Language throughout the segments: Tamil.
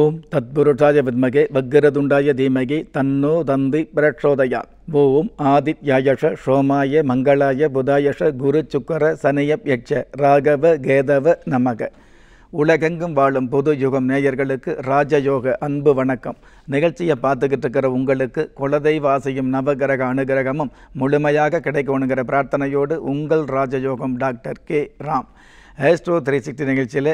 ஓம் தத்புருஷாய வித்மகே வக்கரதுண்டாய தீமகி தன்னோ தந்தி பிரக்ஷோதயா ஓம் ஆதித்யாயஷ சோமாய மங்களாய புதாயஷ குரு சுக்கர சனயப் யட்ச ராகவ கேதவ நமக உலகெங்கும் வாழும் பொது யுகம் நேயர்களுக்கு ராஜயோக அன்பு வணக்கம் நிகழ்ச்சியை பார்த்துக்கிட்டு இருக்கிற உங்களுக்கு குலதெய்வாசையும் நவகிரக அனுகிரகமும் முழுமையாக கிடைக்கணுங்கிற பிரார்த்தனையோடு உங்கள் ராஜயோகம் doctor K Ram astro three sixty நிகழ்ச்சியில்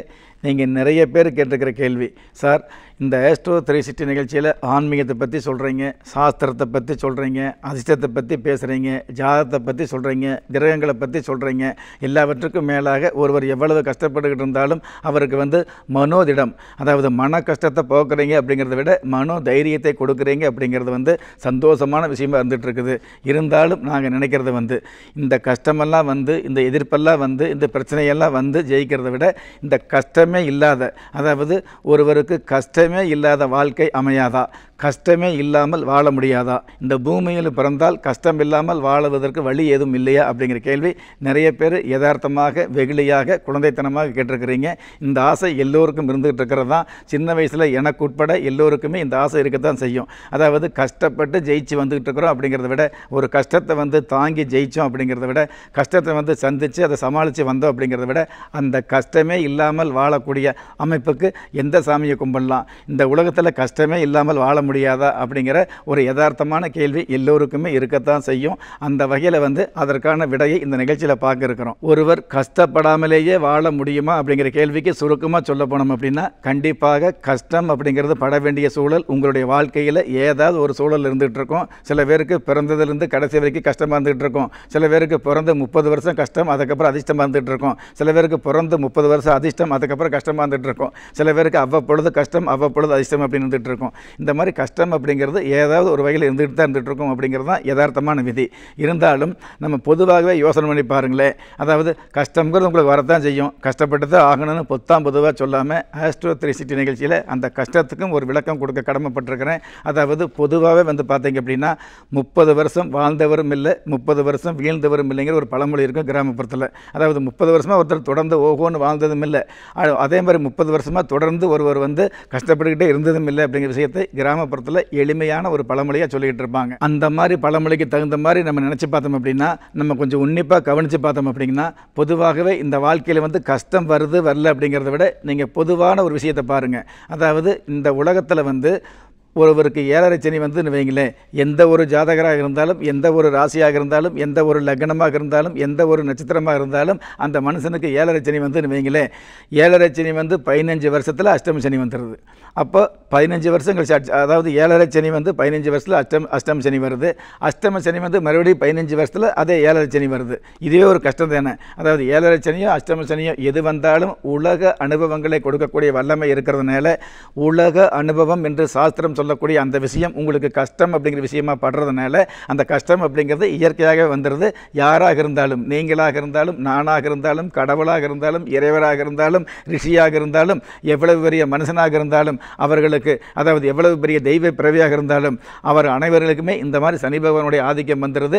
நீங்கள் நிறைய பேர் கேட்டிருக்கிற கேள்வி சார் இந்த ஆஸ்ட்ரோ த்ரீ சிட்டி நிகழ்ச்சியில் ஆன்மீகத்தை பற்றி சொல்கிறீங்க சாஸ்திரத்தை பற்றி சொல்கிறீங்க அதிர்ஷ்டத்தை பற்றி பேசுகிறீங்க ஜாதத்தை பற்றி சொல்கிறீங்க கிரகங்களை பற்றி சொல்கிறீங்க எல்லாவற்றுக்கும் மேலாக ஒருவர் எவ்வளவு கஷ்டப்பட்டுக்கிட்டு இருந்தாலும் அவருக்கு வந்து மனோதிடம் அதாவது மன கஷ்டத்தை போக்குறீங்க அப்படிங்கிறத விட மனோ தைரியத்தை கொடுக்குறீங்க அப்படிங்கிறது வந்து சந்தோஷமான விஷயமா இருந்துகிட்ருக்குது இருந்தாலும் நாங்கள் நினைக்கிறது வந்து இந்த கஷ்டமெல்லாம் வந்து இந்த எதிர்ப்பெல்லாம் வந்து இந்த பிரச்சனையெல்லாம் வந்து ஜெயிக்கிறத விட இந்த கஷ்டம் கஷ்டமே இல்லாத அதாவது ஒருவருக்கு கஷ்டமே இல்லாத வாழ்க்கை அமையாதா கஷ்டமே இல்லாமல் வாழ முடியாதா இந்த பூமியில் பிறந்தால் கஷ்டம் இல்லாமல் வாழுவதற்கு வழி எதுவும் இல்லையா அப்படிங்கிற கேள்வி நிறைய பேர் யதார்த்தமாக வெகுளியாக குழந்தைத்தனமாக கேட்டிருக்கிறீங்க இந்த ஆசை எல்லோருக்கும் இருந்துகிட்டு இருக்கிறது தான் சின்ன வயசில் எனக்கு உட்பட எல்லோருக்குமே இந்த ஆசை இருக்க தான் செய்யும் அதாவது கஷ்டப்பட்டு ஜெயிச்சு வந்துக்கிட்டு இருக்கிறோம் அப்படிங்கிறத விட ஒரு கஷ்டத்தை வந்து தாங்கி ஜெயித்தோம் அப்படிங்கிறத விட கஷ்டத்தை வந்து சந்தித்து அதை சமாளித்து வந்தோம் அப்படிங்கிறத விட அந்த கஷ்டமே இல்லாமல் வாழ சொல்லக்கூடிய அமைப்புக்கு எந்த சாமியை கும்பிடலாம் இந்த உலகத்தில் கஷ்டமே இல்லாமல் வாழ முடியாதா அப்படிங்கிற ஒரு யதார்த்தமான கேள்வி எல்லோருக்குமே இருக்கத்தான் செய்யும் அந்த வகையில் வந்து அதற்கான விடையை இந்த நிகழ்ச்சியில் பார்க்க இருக்கிறோம் ஒருவர் கஷ்டப்படாமலேயே வாழ முடியுமா அப்படிங்கிற கேள்விக்கு சுருக்கமாக சொல்ல போனோம் அப்படின்னா கண்டிப்பாக கஷ்டம் அப்படிங்கிறது பட வேண்டிய சூழல் உங்களுடைய வாழ்க்கையில் ஏதாவது ஒரு சூழல் இருந்துகிட்டு இருக்கும் சில பேருக்கு பிறந்ததுலேருந்து கடைசி வரைக்கும் கஷ்டமாக இருந்துகிட்டு இருக்கும் சில பேருக்கு பிறந்து முப்பது வருஷம் கஷ்டம் அதுக்கப்புறம் அதிர்ஷ்டமாக இருந்துகிட்டு இருக்கும் சில பேருக்கு பிறந்து முப்பது வருஷம் அதிர்ஷ்டம் அதுக்கப்புறம் கஷ்டமாக இருந்துகிட்டு இருக்கும் சில பேருக்கு அவ்வப்பொழுது கஷ்டம் அவ்வப்பொழுது அதிர்ஷ்டம் அப்படின்னு இருந்துகிட்டு இருக்கும் இந்த மாதிரி கஷ்டம் அப்படிங்கிறது ஏதாவது ஒரு வகையில் இருந்துகிட்டு தான் இருந்துகிட்டு இருக்கும் அப்படிங்கிறது தான் யதார்த்தமான விதி இருந்தாலும் நம்ம பொதுவாகவே யோசனை பண்ணி பாருங்களேன் அதாவது கஷ்டங்கிறது உங்களுக்கு வரத்தான் செய்யும் கஷ்டப்பட்டு தான் ஆகணும்னு பொத்தாம் பொதுவாக சொல்லாமல் ஆஸ்ட்ரோ த்ரீ சிட்டி நிகழ்ச்சியில் அந்த கஷ்டத்துக்கும் ஒரு விளக்கம் கொடுக்க கடமைப்பட்டிருக்கிறேன் அதாவது பொதுவாகவே வந்து பார்த்தீங்க அப்படின்னா முப்பது வருஷம் வாழ்ந்தவரும் இல்லை முப்பது வருஷம் வீழ்ந்தவரும் இல்லைங்கிற ஒரு பழமொழி இருக்கும் கிராமப்புறத்தில் அதாவது முப்பது வருஷமாக ஒருத்தர் தொடர்ந்து ஓகோன்னு வாழ்ந்ததும் இல்லை அதே மாதிரி முப்பது வருஷமாக தொடர்ந்து ஒருவர் வந்து கஷ்டப்பட்டுக்கிட்டே இருந்ததும் இல்லை அப்படிங்கிற விஷயத்தை கிராமப்புறத்தில் எளிமையான ஒரு பழமொழியாக சொல்லிக்கிட்டு இருப்பாங்க அந்த மாதிரி பழமொழிக்கு தகுந்த மாதிரி நம்ம நினச்சி பார்த்தோம் அப்படின்னா நம்ம கொஞ்சம் உன்னிப்பாக கவனித்து பார்த்தோம் அப்படிங்கன்னா பொதுவாகவே இந்த வாழ்க்கையில் வந்து கஷ்டம் வருது வரல அப்படிங்கிறத விட நீங்கள் பொதுவான ஒரு விஷயத்தை பாருங்கள் அதாவது இந்த உலகத்தில் வந்து ஒருவருக்கு ஏழரை சனி வந்துன்னு வைங்களேன் எந்த ஒரு ஜாதகராக இருந்தாலும் எந்த ஒரு ராசியாக இருந்தாலும் எந்த ஒரு லக்னமாக இருந்தாலும் எந்த ஒரு நட்சத்திரமாக இருந்தாலும் அந்த மனுஷனுக்கு ஏழரை சனி வந்துன்னு வைங்களேன் ஏழரை சனி வந்து பதினஞ்சு வருஷத்தில் அஷ்டம சனி வந்துடுது அப்போ பதினஞ்சு வருஷம் கழிச்சு அதாவது ஏழரை சனி வந்து பதினஞ்சு வருஷத்தில் அஷ்டம் அஷ்டம சனி வருது அஷ்டம சனி வந்து மறுபடியும் பதினஞ்சு வருஷத்தில் அதே ஏழரை சனி வருது இதுவே ஒரு கஷ்டம் தானே அதாவது ஏழரை சனியோ அஷ்டம சனியோ எது வந்தாலும் உலக அனுபவங்களை கொடுக்கக்கூடிய வல்லமை இருக்கிறதுனால உலக அனுபவம் என்று சாஸ்திரம் சொல்லக்கூடிய அந்த விஷயம் உங்களுக்கு கஷ்டம் அப்படிங்கிற விஷயமா படுறதுனால அந்த கஷ்டம் அப்படிங்கிறது இயற்கையாக வந்துடுது யாராக இருந்தாலும் நீங்களாக இருந்தாலும் நானாக இருந்தாலும் கடவுளாக இருந்தாலும் இறைவராக இருந்தாலும் ரிஷியாக இருந்தாலும் எவ்வளவு பெரிய மனுஷனாக இருந்தாலும் அவர்களுக்கு அதாவது எவ்வளவு பெரிய தெய்வ பிறவியாக இருந்தாலும் அவர் அனைவர்களுக்குமே இந்த மாதிரி சனி பகவானுடைய ஆதிக்கம் வந்துடுது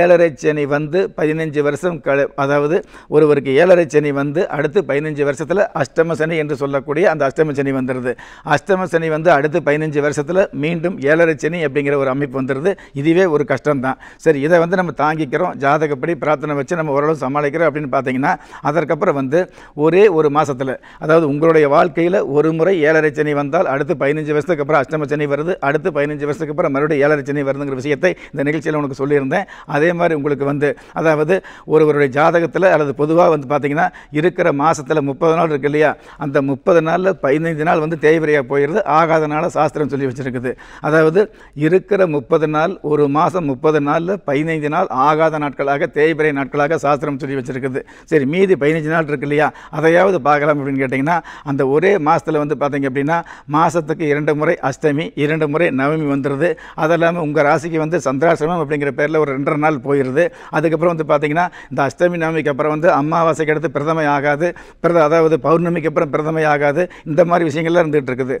ஏழரை சனி வந்து பதினஞ்சு வருஷம் க அதாவது ஒருவருக்கு ஏழரை சனி வந்து அடுத்து பதினஞ்சு வருஷத்தில் அஷ்டம சனி என்று சொல்லக்கூடிய அந்த அஷ்டம சனி வந்துடுது அஷ்டம சனி வந்து அடுத்து பதினஞ்சு வருஷம் வருஷத்தில் மீண்டும் ஏழரை சனி அப்படிங்கிற ஒரு அமைப்பு வந்துடுது இதுவே ஒரு கஷ்டம் தான் சரி இதை வந்து நம்ம தாங்கிக்கிறோம் ஜாதகப்படி பிரார்த்தனை வச்சு நம்ம ஓரளவு சமாளிக்கிறோம் அப்படின்னு பார்த்தீங்கன்னா அதற்கப்புறம் வந்து ஒரே ஒரு மாதத்தில் அதாவது உங்களுடைய வாழ்க்கையில் ஒரு முறை ஏழரை சனி வந்தால் அடுத்து பதினஞ்சு வருஷத்துக்கு அப்புறம் அஷ்டம சனி வருது அடுத்து பதினஞ்சு வருஷத்துக்கு அப்புறம் மறுபடியும் ஏழரை சனி வருதுங்கிற விஷயத்தை இந்த நிகழ்ச்சியில் உனக்கு சொல்லியிருந்தேன் அதே மாதிரி உங்களுக்கு வந்து அதாவது ஒருவருடைய ஜாதகத்தில் அல்லது பொதுவாக வந்து பார்த்திங்கன்னா இருக்கிற மாதத்தில் முப்பது நாள் இருக்கு இல்லையா அந்த முப்பது நாளில் பதினைஞ்சு நாள் வந்து தேவையாக போயிடுது ஆகாதனால சாஸ்திரம் சொல்லி எழுதி வச்சுருக்குது அதாவது இருக்கிற முப்பது நாள் ஒரு மாதம் முப்பது நாளில் பதினைந்து நாள் ஆகாத நாட்களாக தேய்பிரை நாட்களாக சாஸ்திரம் சொல்லி வச்சுருக்குது சரி மீதி பதினஞ்சு நாள் இருக்கு இல்லையா அதையாவது பார்க்கலாம் அப்படின்னு கேட்டிங்கன்னா அந்த ஒரே மாதத்தில் வந்து பார்த்தீங்க அப்படின்னா மாதத்துக்கு இரண்டு முறை அஷ்டமி இரண்டு முறை நவமி வந்துடுது அது இல்லாமல் உங்கள் ராசிக்கு வந்து சந்திராசிரமம் அப்படிங்கிற பேரில் ஒரு ரெண்டரை நாள் போயிடுது அதுக்கப்புறம் வந்து பார்த்திங்கன்னா இந்த அஷ்டமி நவமிக்கு அப்புறம் வந்து அமாவாசைக்கு அடுத்து பிரதமை ஆகாது பிரத அதாவது பௌர்ணமிக்கு அப்புறம் பிரதமை ஆகாது இந்த மாதிரி விஷயங்கள்லாம் இருந்துகிட்டு இருக்குது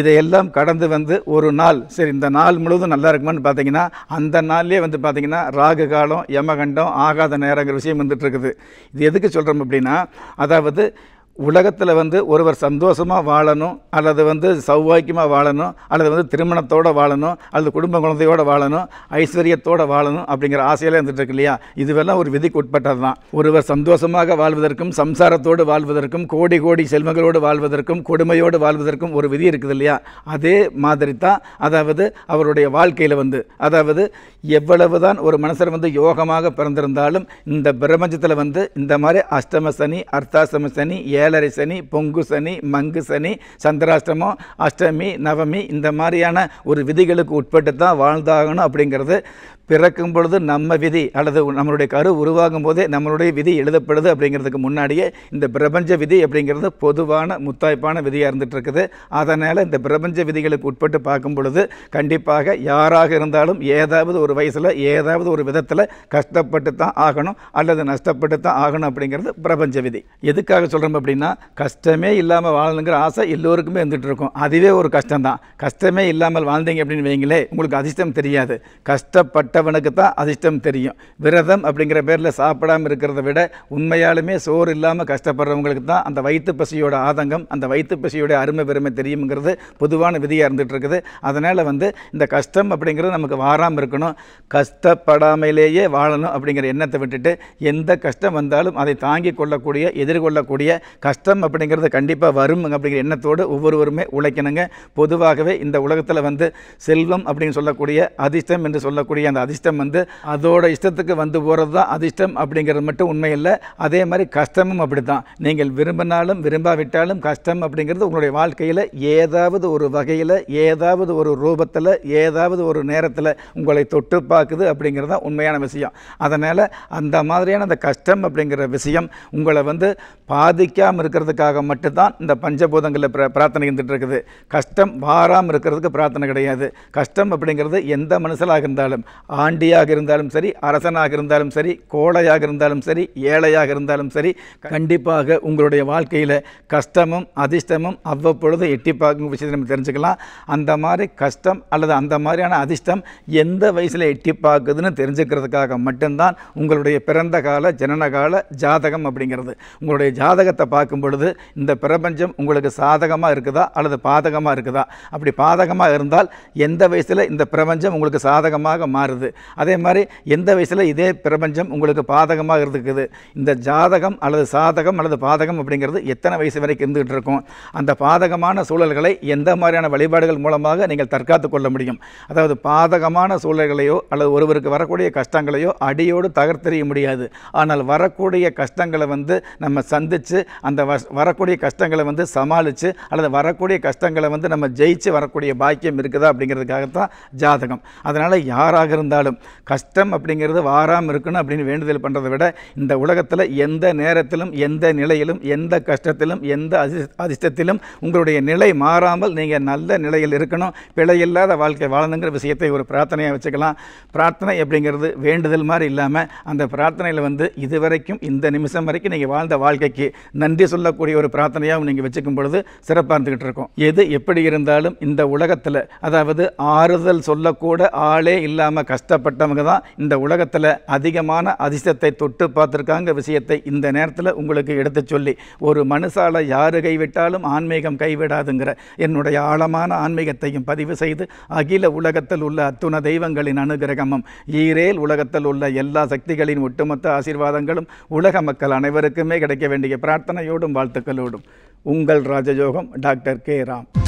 இதையெல்லாம் கடந்து வந்து ஒரு நாள் சரி இந்த நாள் முழுவதும் நல்லா இருக்குமான்னு பார்த்தீங்கன்னா அந்த நாள்லேயே வந்து பார்த்தீங்கன்னா ராகு காலம் யமகண்டம் ஆகாத நேரங்கிற விஷயம் வந்துட்டுருக்குது இது எதுக்கு சொல்கிறோம் அப்படின்னா அதாவது உலகத்தில் வந்து ஒருவர் சந்தோஷமாக வாழணும் அல்லது வந்து சௌவாக்கியமாக வாழணும் அல்லது வந்து திருமணத்தோடு வாழணும் அல்லது குடும்ப குழந்தையோடு வாழணும் ஐஸ்வர்யத்தோடு வாழணும் அப்படிங்கிற ஆசையெல்லாம் இருந்துட்டு இருக்கு இல்லையா இதுவெல்லாம் ஒரு விதிக்கு உட்பட்டது தான் ஒருவர் சந்தோஷமாக வாழ்வதற்கும் சம்சாரத்தோடு வாழ்வதற்கும் கோடி கோடி செல்வங்களோடு வாழ்வதற்கும் கொடுமையோடு வாழ்வதற்கும் ஒரு விதி இருக்குது இல்லையா அதே மாதிரி தான் அதாவது அவருடைய வாழ்க்கையில் வந்து அதாவது எவ்வளவு தான் ஒரு மனுஷர் வந்து யோகமாக பிறந்திருந்தாலும் இந்த பிரபஞ்சத்தில் வந்து இந்த மாதிரி அஷ்டம சனி சனி ஏ ஏழரை சனி பொங்கு சனி மங்கு சனி சந்திராஷ்டமம் அஷ்டமி நவமி இந்த மாதிரியான ஒரு விதிகளுக்கு உட்பட்டு தான் வாழ்ந்தாகணும் அப்படிங்கிறது பிறக்கும் பொழுது நம்ம விதி அல்லது நம்மளுடைய கரு உருவாகும் போதே நம்மளுடைய விதி எழுதப்படுது அப்படிங்கிறதுக்கு முன்னாடியே இந்த பிரபஞ்ச விதி அப்படிங்கிறது பொதுவான முத்தாய்ப்பான விதியாக இருந்துகிட்டு இருக்குது அதனால் இந்த பிரபஞ்ச விதிகளுக்கு உட்பட்டு பார்க்கும் பொழுது கண்டிப்பாக யாராக இருந்தாலும் ஏதாவது ஒரு வயசில் ஏதாவது ஒரு விதத்தில் கஷ்டப்பட்டு தான் ஆகணும் அல்லது நஷ்டப்பட்டு தான் ஆகணும் அப்படிங்கிறது பிரபஞ்ச விதி எதுக்காக சொல்கிறோம் அப்படின்னா கஷ்டமே இல்லாமல் வாழணுங்கிற ஆசை எல்லோருக்குமே இருந்துகிட்டு இருக்கும் அதுவே ஒரு கஷ்டம் தான் கஷ்டமே இல்லாமல் வாழ்ந்தீங்க அப்படின்னு வைங்களே உங்களுக்கு அதிர்ஷ்டம் தெரியாது கஷ்டப்பட்ட இருக்கிறவனுக்கு தான் அதிர்ஷ்டம் தெரியும் விரதம் அப்படிங்கிற பேரில் சாப்பிடாமல் இருக்கிறத விட உண்மையாலுமே சோறு இல்லாமல் கஷ்டப்படுறவங்களுக்கு தான் அந்த வயிற்று பசியோட ஆதங்கம் அந்த வயிற்று பசியோட அருமை பெருமை தெரியுங்கிறது பொதுவான விதியாக இருந்துகிட்டு இருக்குது அதனால் வந்து இந்த கஷ்டம் அப்படிங்கிறது நமக்கு வாராமல் இருக்கணும் கஷ்டப்படாமலேயே வாழணும் அப்படிங்கிற எண்ணத்தை விட்டுட்டு எந்த கஷ்டம் வந்தாலும் அதை தாங்கி கொள்ளக்கூடிய எதிர்கொள்ளக்கூடிய கஷ்டம் அப்படிங்கிறது கண்டிப்பாக வரும் அப்படிங்கிற எண்ணத்தோடு ஒவ்வொருவருமே உழைக்கணுங்க பொதுவாகவே இந்த உலகத்தில் வந்து செல்வம் அப்படின்னு சொல்லக்கூடிய அதிர்ஷ்டம் என்று சொல்லக்கூடிய அந்த அதிர்ஷ்டம் வந்து அதோட இஷ்டத்துக்கு வந்து போகிறது தான் அதிர்ஷ்டம் அப்படிங்கிறது மட்டும் உண்மை இல்லை அதே மாதிரி கஷ்டமும் அப்படி தான் நீங்கள் விரும்பினாலும் விரும்பாவிட்டாலும் கஷ்டம் அப்படிங்கிறது உங்களுடைய வாழ்க்கையில் ஏதாவது ஒரு வகையில் ஏதாவது ஒரு ரூபத்தில் ஏதாவது ஒரு நேரத்தில் உங்களை தொட்டு பார்க்குது அப்படிங்கிறது தான் உண்மையான விஷயம் அதனால் அந்த மாதிரியான அந்த கஷ்டம் அப்படிங்கிற விஷயம் உங்களை வந்து பாதிக்காமல் இருக்கிறதுக்காக மட்டும்தான் இந்த பஞ்சபூதங்களில் பிரார்த்தனை இருந்துட்டு இருக்குது கஷ்டம் வாராமல் இருக்கிறதுக்கு பிரார்த்தனை கிடையாது கஷ்டம் அப்படிங்கிறது எந்த மனசிலாக இருந்தாலும் ஆண்டியாக இருந்தாலும் சரி அரசனாக இருந்தாலும் சரி கோழையாக இருந்தாலும் சரி ஏழையாக இருந்தாலும் சரி கண்டிப்பாக உங்களுடைய வாழ்க்கையில் கஷ்டமும் அதிர்ஷ்டமும் அவ்வப்பொழுது எட்டி பார்க்கும் விஷயத்தை நம்ம தெரிஞ்சுக்கலாம் அந்த மாதிரி கஷ்டம் அல்லது அந்த மாதிரியான அதிர்ஷ்டம் எந்த வயசில் எட்டி பார்க்குதுன்னு தெரிஞ்சுக்கிறதுக்காக மட்டும்தான் உங்களுடைய பிறந்த கால ஜனனகால ஜாதகம் அப்படிங்கிறது உங்களுடைய ஜாதகத்தை பார்க்கும் பொழுது இந்த பிரபஞ்சம் உங்களுக்கு சாதகமாக இருக்குதா அல்லது பாதகமாக இருக்குதா அப்படி பாதகமாக இருந்தால் எந்த வயசில் இந்த பிரபஞ்சம் உங்களுக்கு சாதகமாக மாறுது இருக்குது அதே மாதிரி எந்த வயசில் இதே பிரபஞ்சம் உங்களுக்கு பாதகமாக இருந்துக்குது இந்த ஜாதகம் அல்லது சாதகம் அல்லது பாதகம் அப்படிங்கிறது எத்தனை வயசு வரைக்கும் இருந்துகிட்டு இருக்கும் அந்த பாதகமான சூழல்களை எந்த மாதிரியான வழிபாடுகள் மூலமாக நீங்கள் தற்காத்து கொள்ள முடியும் அதாவது பாதகமான சூழல்களையோ அல்லது ஒருவருக்கு வரக்கூடிய கஷ்டங்களையோ அடியோடு தகர்த்தெறிய முடியாது ஆனால் வரக்கூடிய கஷ்டங்களை வந்து நம்ம சந்தித்து அந்த வரக்கூடிய கஷ்டங்களை வந்து சமாளித்து அல்லது வரக்கூடிய கஷ்டங்களை வந்து நம்ம ஜெயிச்சு வரக்கூடிய பாக்கியம் இருக்குதா அப்படிங்கிறதுக்காகத்தான் ஜாதகம் அதனால் யாராக இருந்தாலும் இருந்தாலும் கஷ்டம் அப்படிங்கிறது வாராமல் இருக்கணும் அப்படின்னு வேண்டுதல் பண்ணுறத விட இந்த உலகத்தில் எந்த நேரத்திலும் எந்த நிலையிலும் எந்த கஷ்டத்திலும் எந்த அதி அதிர்ஷ்டத்திலும் உங்களுடைய நிலை மாறாமல் நீங்கள் நல்ல நிலையில் இருக்கணும் பிழையில்லாத வாழ்க்கை வாழணுங்கிற விஷயத்தை ஒரு பிரார்த்தனையாக வச்சுக்கலாம் பிரார்த்தனை அப்படிங்கிறது வேண்டுதல் மாதிரி இல்லாமல் அந்த பிரார்த்தனையில் வந்து இதுவரைக்கும் இந்த நிமிஷம் வரைக்கும் நீங்கள் வாழ்ந்த வாழ்க்கைக்கு நன்றி சொல்லக்கூடிய ஒரு பிரார்த்தனையாகவும் நீங்கள் வச்சுக்கும் பொழுது சிறப்பாக இருந்துக்கிட்டு இருக்கும் எது எப்படி இருந்தாலும் இந்த உலகத்தில் அதாவது ஆறுதல் சொல்லக்கூட ஆளே இல்லாமல் கஷ்டம் கஷ்டப்பட்டவங்க தான் இந்த உலகத்தில் அதிகமான அதிர்ஷ்டத்தை தொட்டு பார்த்துருக்காங்க விஷயத்தை இந்த நேரத்தில் உங்களுக்கு எடுத்து சொல்லி ஒரு மனுஷால் யார் கைவிட்டாலும் ஆன்மீகம் கைவிடாதுங்கிற என்னுடைய ஆழமான ஆன்மீகத்தையும் பதிவு செய்து அகில உலகத்தில் உள்ள அத்துண தெய்வங்களின் அனுகிரகமும் ஈரேல் உலகத்தில் உள்ள எல்லா சக்திகளின் ஒட்டுமொத்த ஆசீர்வாதங்களும் உலக மக்கள் அனைவருக்குமே கிடைக்க வேண்டிய பிரார்த்தனையோடும் வாழ்த்துக்களோடும் உங்கள் ராஜயோகம் டாக்டர் கே ராம்